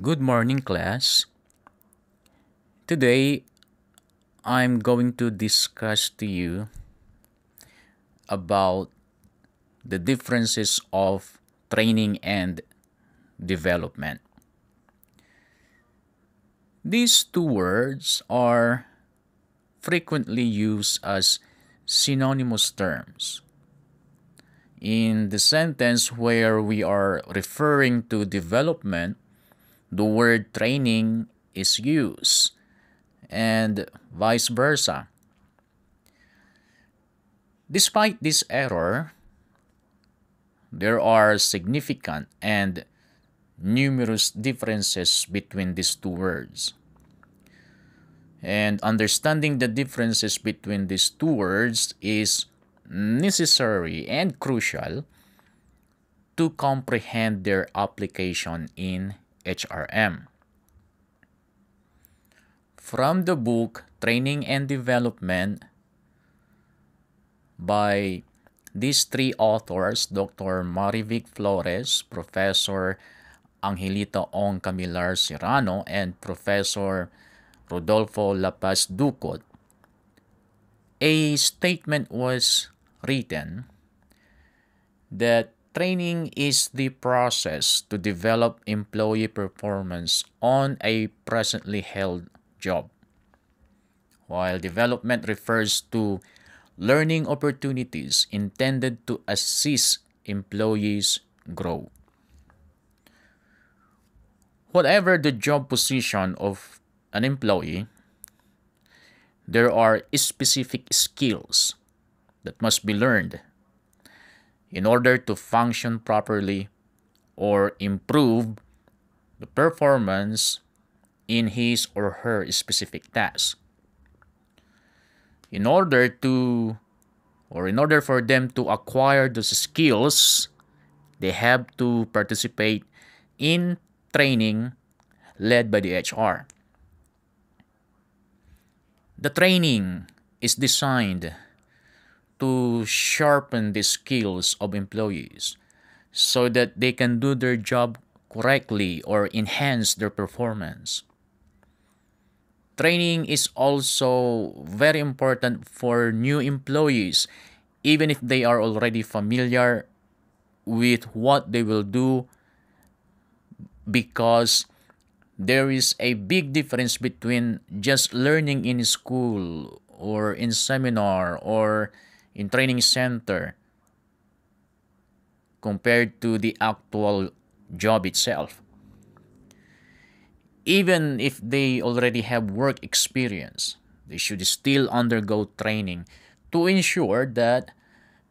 Good morning, class. Today, I'm going to discuss to you about the differences of training and development. These two words are frequently used as synonymous terms. In the sentence where we are referring to development, the word training is used and vice versa. Despite this error, there are significant and numerous differences between these two words. And understanding the differences between these two words is necessary and crucial to comprehend their application in HRM. From the book Training and Development by these three authors, Dr. Marivic Flores, Professor Angelita Ong Camilar Serrano, and Professor Rodolfo Lapaz Ducot, a statement was written that Training is the process to develop employee performance on a presently held job, while development refers to learning opportunities intended to assist employees grow. Whatever the job position of an employee, there are specific skills that must be learned in order to function properly or improve the performance in his or her specific task. In order to or in order for them to acquire those skills, they have to participate in training led by the HR. The training is designed to sharpen the skills of employees so that they can do their job correctly or enhance their performance. Training is also very important for new employees, even if they are already familiar with what they will do, because there is a big difference between just learning in school or in seminar or in training center compared to the actual job itself. Even if they already have work experience, they should still undergo training to ensure that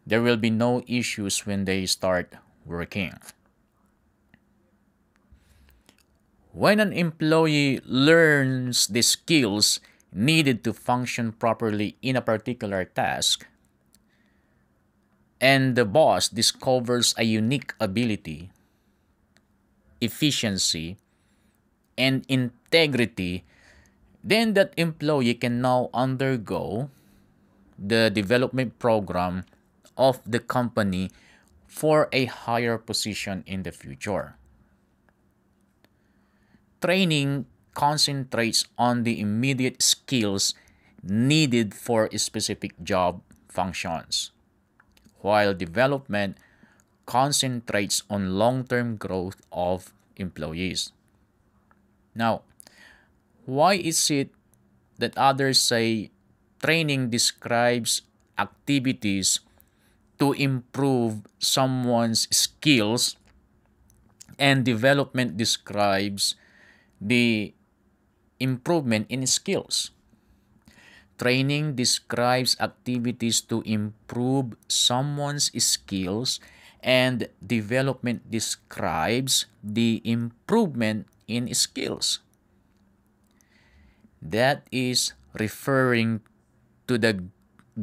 there will be no issues when they start working. When an employee learns the skills needed to function properly in a particular task, and the boss discovers a unique ability, efficiency, and integrity, then that employee can now undergo the development program of the company for a higher position in the future. Training concentrates on the immediate skills needed for specific job functions. while development concentrates on long-term growth of employees. Now, why is it that others say training describes activities to improve someone's skills and development describes the improvement in skills? Training describes activities to improve someone's skills and development describes the improvement in skills. That is referring to the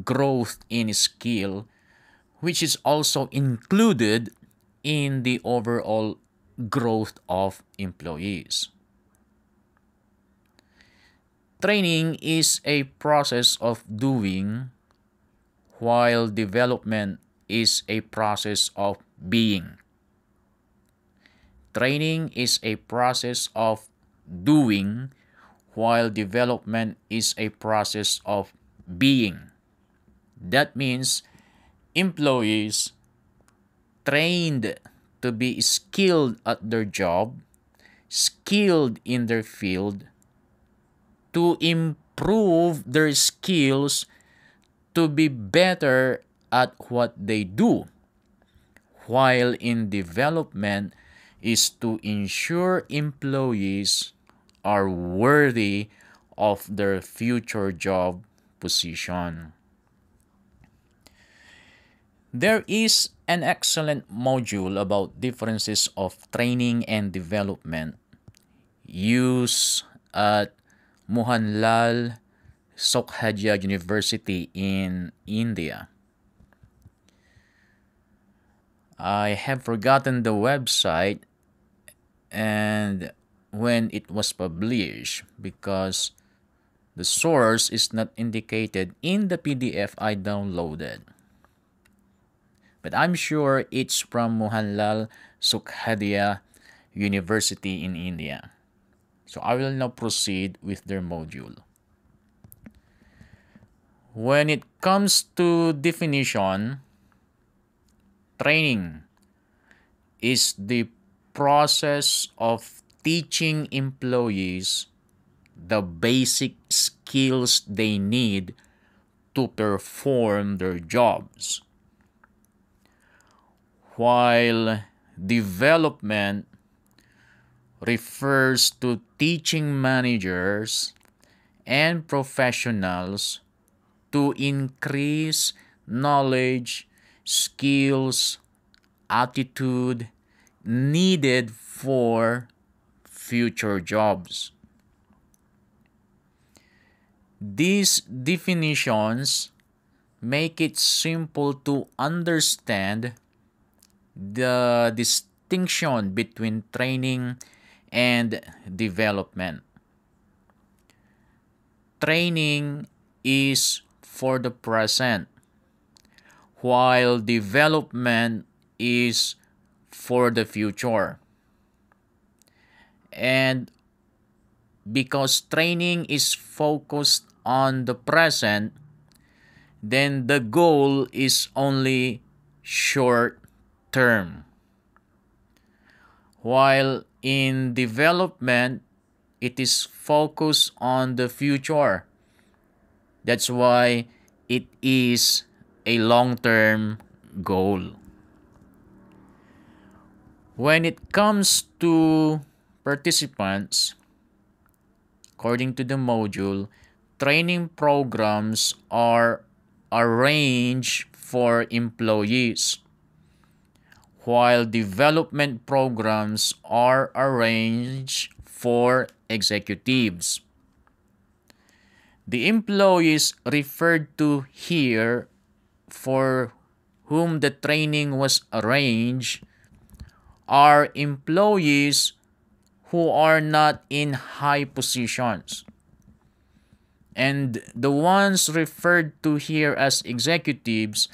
growth in skill, which is also included in the overall growth of employees. Training is a process of doing, while development is a process of being. Training is a process of doing, while development is a process of being. That means employees trained to be skilled at their job, skilled in their field, to improve their skills to be better at what they do, while in development is to ensure employees are worthy of their future job position. There is an excellent module about differences of training and development used at Mohanlal Sokhajya University in India. I have forgotten the website and when it was published because the source is not indicated in the PDF I downloaded. But I'm sure it's from Mohanlal Sukhadea University in India. So I will now proceed with their module. When it comes to definition, training is the process of teaching employees the basic skills they need to perform their jobs. While development refers to teaching managers and professionals to increase knowledge, skills, attitude needed for future jobs. These definitions make it simple to understand the distinction between training and development. Training is for the present, while development is for the future. And because training is focused on the present, then the goal is only short term. While in development, it is focused on the future. That's why it is a long-term goal. When it comes to participants, according to the module, training programs are arranged for employees while development programs are arranged for executives. The employees referred to here for whom the training was arranged are employees who are not in high positions. And the ones referred to here as executives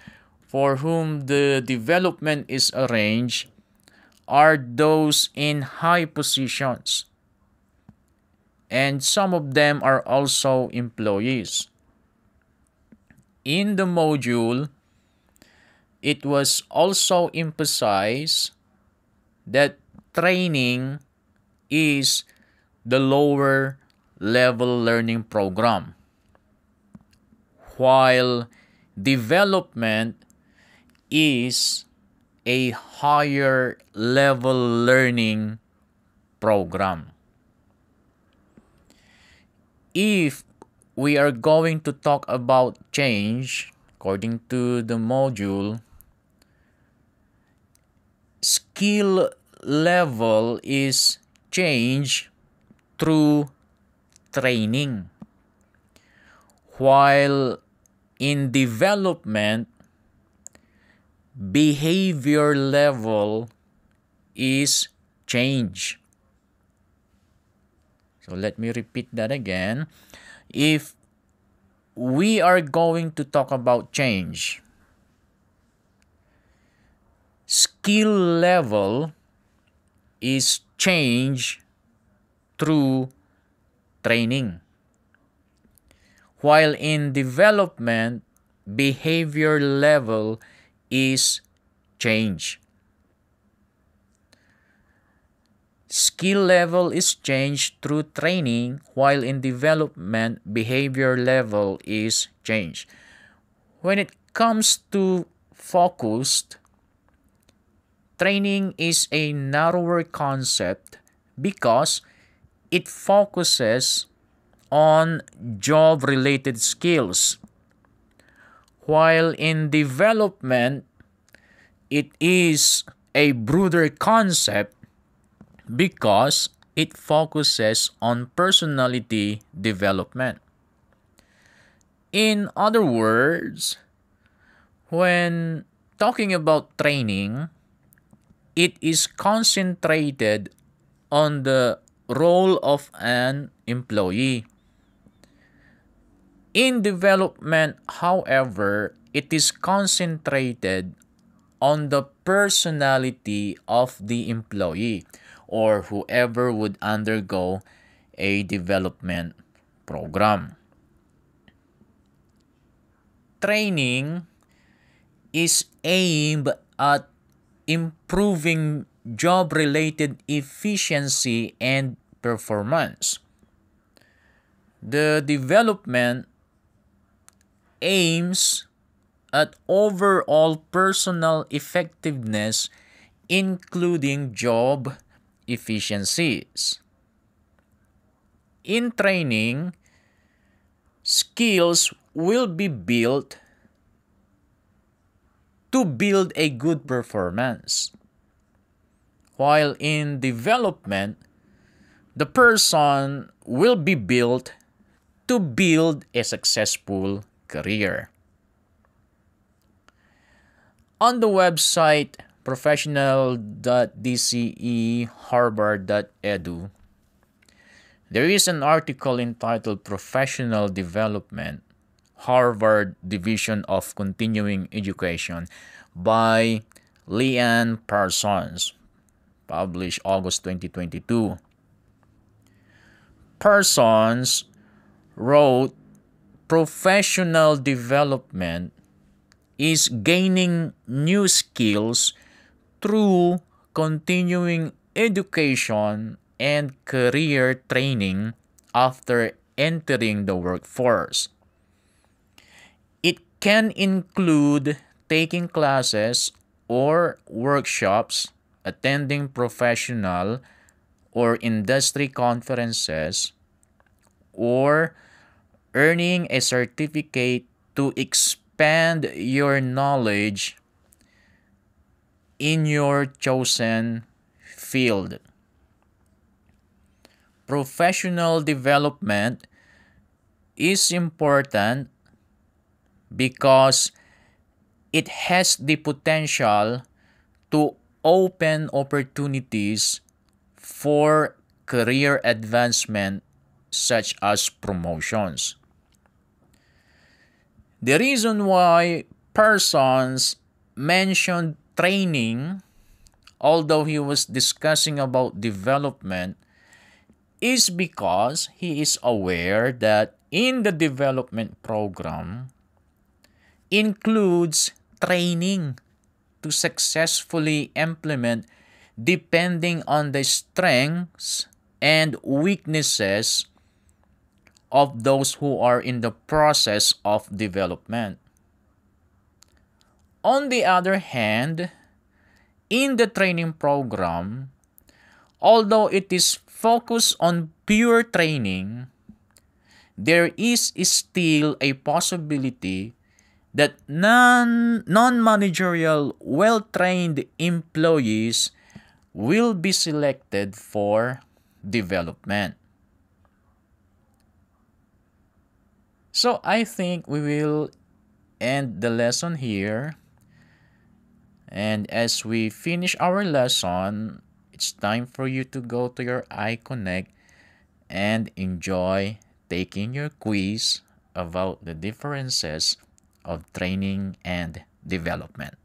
for whom the development is arranged are those in high positions, and some of them are also employees. In the module, it was also emphasized that training is the lower level learning program, while development is a higher level learning program. If we are going to talk about change according to the module, skill level is change through training. While in development, behavior level is change. So let me repeat that again. If we are going to talk about change, skill level is change through training. While in development, behavior level is change. Skill level is changed through training, while in development, behavior level is changed. When it comes to focused, training is a narrower concept because it focuses on job related skills while in development, it is a broader concept because it focuses on personality development. In other words, when talking about training, it is concentrated on the role of an employee in development, however, it is concentrated on the personality of the employee or whoever would undergo a development program. Training is aimed at improving job related efficiency and performance. The development aims at overall personal effectiveness, including job efficiencies. In training, skills will be built to build a good performance. While in development, the person will be built to build a successful career. On the website professional.dceharbor.edu, there is an article entitled Professional Development Harvard Division of Continuing Education by Leanne Parsons, published August 2022. Parsons wrote professional development is gaining new skills through continuing education and career training after entering the workforce. It can include taking classes or workshops, attending professional or industry conferences, or earning a certificate to expand your knowledge in your chosen field. Professional development is important because it has the potential to open opportunities for career advancement such as promotions. The reason why persons mentioned training, although he was discussing about development, is because he is aware that in the development program includes training to successfully implement depending on the strengths and weaknesses of those who are in the process of development. On the other hand, in the training program, although it is focused on pure training, there is still a possibility that non, non-managerial well-trained employees will be selected for development. So I think we will end the lesson here. And as we finish our lesson, it's time for you to go to your iConnect and enjoy taking your quiz about the differences of training and development.